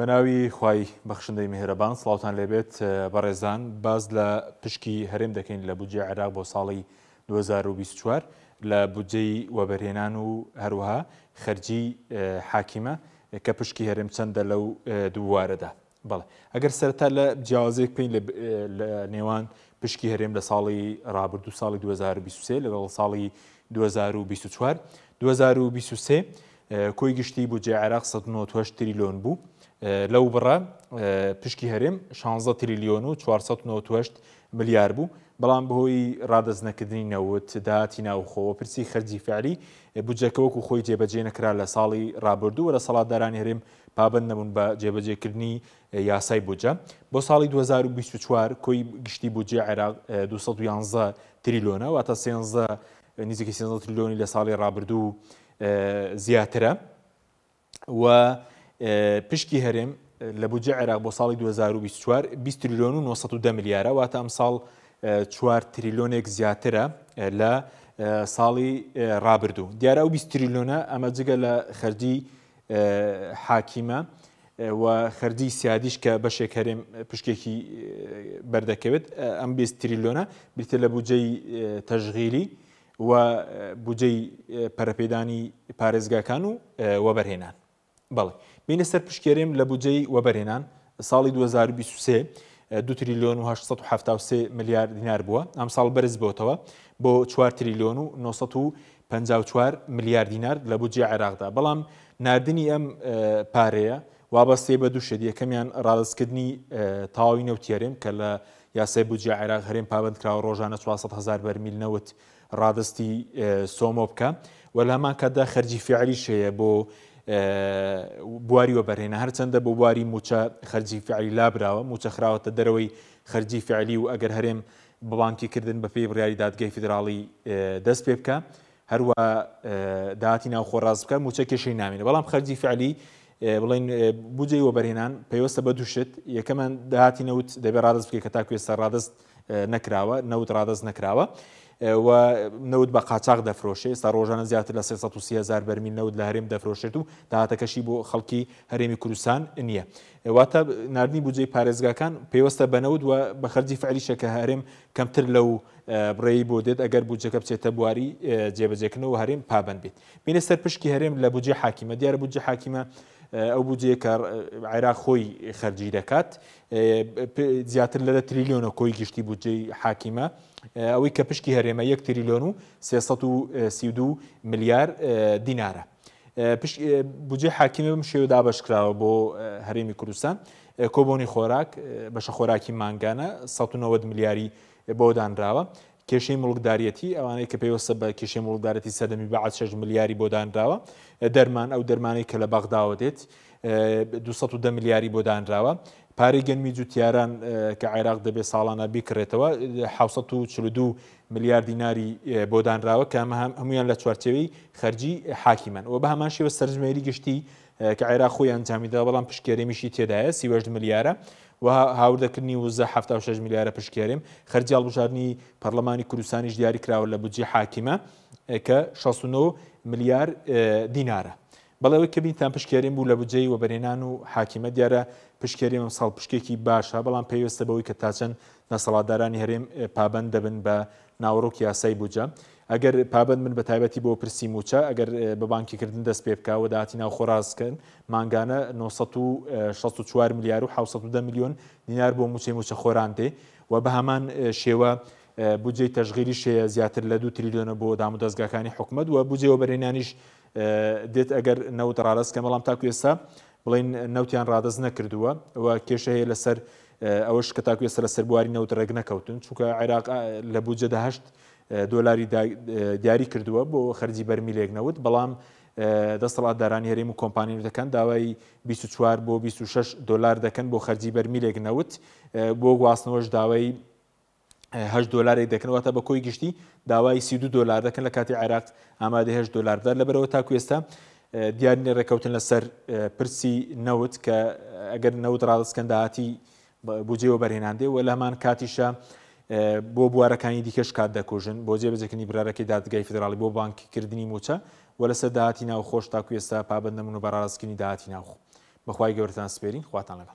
بەناوی خی بەخشندەی مهێرەبان سلااوان لێبێت بەڕێزان باز لە پشکی هەرێم دەکەین لە بجێ عراق بۆ ساڵی 2024 لە بودجەی وەبەرهێنان و هەروها خەرجی حاکیمە کە پشکی هەرم چەندە لەو دووارەدا بڵێ ئەگەر سەرتا لە جیاوازێک پێین لە نێوان پشکی هەرێم لە ساڵی رابرردو ساڵی 2023 لەگەڵ ساڵی 2024 2023 کۆی گشتی بۆ جێ عراق 1970 تریلیۆن بوو لەو بڕە پشکی هەرێم 16 تریلیۆن و 1970 ملیار بوو بەڵام بەهۆی ڕادەزنەکردنی نەوت داهاتی ناوخۆوە پرسی خەرجی فعلی بجەکەوەکو خۆی جێبەجێ نەکرا لە ساڵی ڕابردوو وەرە سەڵاتدارانی هەرێم پابند نەبوون بە جێبەجێکردنی یاسای بجە بۆ ساڵی 2024 کۆی گشتی بجێ عێراق 211 تریلۆنە واتە سێنزە نزیکی سێنزە تریلۆنی لە ساڵی ڕابردوو زیاترە و پشکی هەرێم لە بجە عێراق بۆ ساڵی 2024 20 تریلیۆن و 910 ملیارە واتە ئەم ساڵ 4 تریلیۆنێک زیاترە لە ساڵی ڕابردوو دیارە و 20 تریلیۆنە ئەمە جگە لە خەرجی حاکیمە و خەرجی سیادیش کە بەشێک هەرێم پشکێکی بەردەکەوێت ئەم 20 تریلیۆنە بریتە لە بجەی تەژغیلی و بجەی پەرەپێدانی پارێزگاکان و وەبەرهێنان بەڵێ بینە سەر پشکێرێم لە بجەی وەبەرهێنان ساڵی 2023 دو تریلیۆن و 1970 ملیار دینار بووە ئەم ساڵ بەرز بۆتەوە بۆ 4 تریلیۆن و 1954 ملیار دینار لە بجێ عێراقدا بەڵام نردنی ئەم پارەیە وابەستێ بە دوو شێدی یەکەمیان ڕادستکردنی تاوی نەوتێرم کە لە یاسای بجێ عێراق هەرێم پابند کراوە ڕۆژانە 400 هزار بەرمیل نەوت ڕادستی سۆمۆ بکە و لەمان کەدا خەرجی فعلی شەیە بۆ بواری وەبەرهێنە هەرچەندە بۆ بواری موچە خەرجی فعلی لابراوە موچە خراوەتە دەرەوەی خەرجی فعلی و ئەگەر هەرێم بەبانکیکردن بە پێی بڕیاری دادگەی فدراڵی دەست پێ بکە هەروە داهاتی ناو خۆڕاز بکە موچە کێشەی نامێنە بەڵام خەرجی فعلی بڵین بجێی وەبەرهێنان پێوەستە بە دووشت یەکەمان داهاتی نەوت دەبێت ڕادست بکە کە تاکوێ سەرڕادست نەکراوە نەوت ڕادەست نەکراوە. نەوت بە قاچاق دەفرۆشێ ستا ڕۆژانە زیاتر لە 300هزار بەرمی نەوت لە هەرێم دەفرۆشێت و داهاتەکەشی بۆ خەڵکی هەرێمی کوردستان نییە. واتە نردنی بجێ پارێزگاکان پێوەستە بەنەوت و بە خەرجی فعلیشە کە هەرێم کەمتر لەو بڕێی بۆ دێت ئەگەر بجەکە بچێتە بواری جێبەجێکنەوە هەرێم پابند بێت. بینە سەر پشکی هەرێم لە بجێ حاکیمە دیارە بجێ حاکیمە ئەو بودجەیە کە عێراق خۆی خەرجی دەکات زیاتر لە تریلیۆنە کۆی گشتی بودجەی حاکیمە ئەوەی کە پشکی هەرێمە یەک تریلیۆن و 332 ملیار دینارە بودجێ حاکیمە بم شێوە دابشکراوە بۆ هەرێمی کوردستان کۆبوونی خۆراک بەشە خۆراکی مانگانە 190 ملیاری بۆدانراوە کێشەی مڵکدارەتی ئەوانەیە کە پێوەستە بە کێشەی مڵدارەتی سەدەمی بە 6 ملیاری بۆدانراوە دەرمان ئەو دەرمانەی کە لە بەغداوە دێت 210 ملیاری بۆدانراوە پارەی گەنمی جوتیاران کە عێراق دەبێت ساڵانە بیکرێتەوە 1942 ملیارد دیناری بۆدانراوە کە هەمویان لە چوارچەوەی خەرجی حاکیمان و بە هەمان شێوە سەرژمێری گشتی کە عێرا خۆی ئەنجامیدا بەڵام پشکێریمیشی تێدایە سیوەژ ملیارە و هاوردەکردنی وزە 6 میلیارە پشکێریم خەرجیال بژارنی پەرلەمانی کوردستانیش دیاری کراوە لە بودجی حاکیمە کە 16 میلیار دینارە بەڵەوە کە بینتان پشکێریم بوو لە بجێی و بەرێنان و حاکیمە دیارە پشکێریم ساڵ پشکێکی باشە بەڵام پێویستە بەوەی کە تاچەند نەسەڵاتدارانی هەرێم پابند دەبن بە ناوڕۆکی یاسای بجە. ئەگەر پابند من بە تایبەتی بۆ پرسی موچە ئەگەر بە بانکیکردن دەست پێ بکەوە داهاتی ناو خۆڕازکن ماگانە 1964 میلیار و 1970 میلیۆن دینار بۆ موچەی موچە خۆرانتێ و بە هەمان شێوە بودجێ تەژغیری شەیە زیاتر لە دو تریلیۆنە بۆ دام و دەستگاکانی حکومت و بودجێەوە بەرێنانیش دێت ئەگەر نەوت ڕاستکە بەڵام تاکو ئێستا بڵین نەوتیان ڕادەست نەکردووە و کێشەیە لەسەر ئەوەش کە تاکو ئێستا لە سەربواری نەوت ڕێگ نەکەوتن چونکە عێراق لە بودجە دەهشت دۆلاری دیاری کردووە بۆ خەرجی بەرمی لێکنەوت بەڵام دەسەڵات دارانی هەرێم و کۆمپانیەکان داوای 24 بۆ 26 دلار دەکەن بۆ خەرجی بەرمی لێکنەوت بۆ گواستنەوەش داوای ه دلاری دەکەنەوەتە بە کۆی گشتی داوای سی دو دلار دەکەن لە کاتی عێراق ئامادەهێ دلاردا لەبەرەوە تاکو ئێستا دیارنی ڕێککەوتن لەسەر پرسی نەوت کە ئەگەر نەوت ڕادستکەنداهاتی بجێەوە بەرهێناندێ و لەمان کاتیشە بۆ بوارەکانی دیکەش کات دەکۆژن بۆ جێبەجەکردنی برارەکەی دادگای فدراڵی بۆ بانکیکردنی موچە وە لەسەر داهاتی ناو خۆش تاکو ئێستا پابندەمون و بەڕاستکردنی داهاتی ناوخۆ بەخوای گەورتان سپێرین خواتان لەگە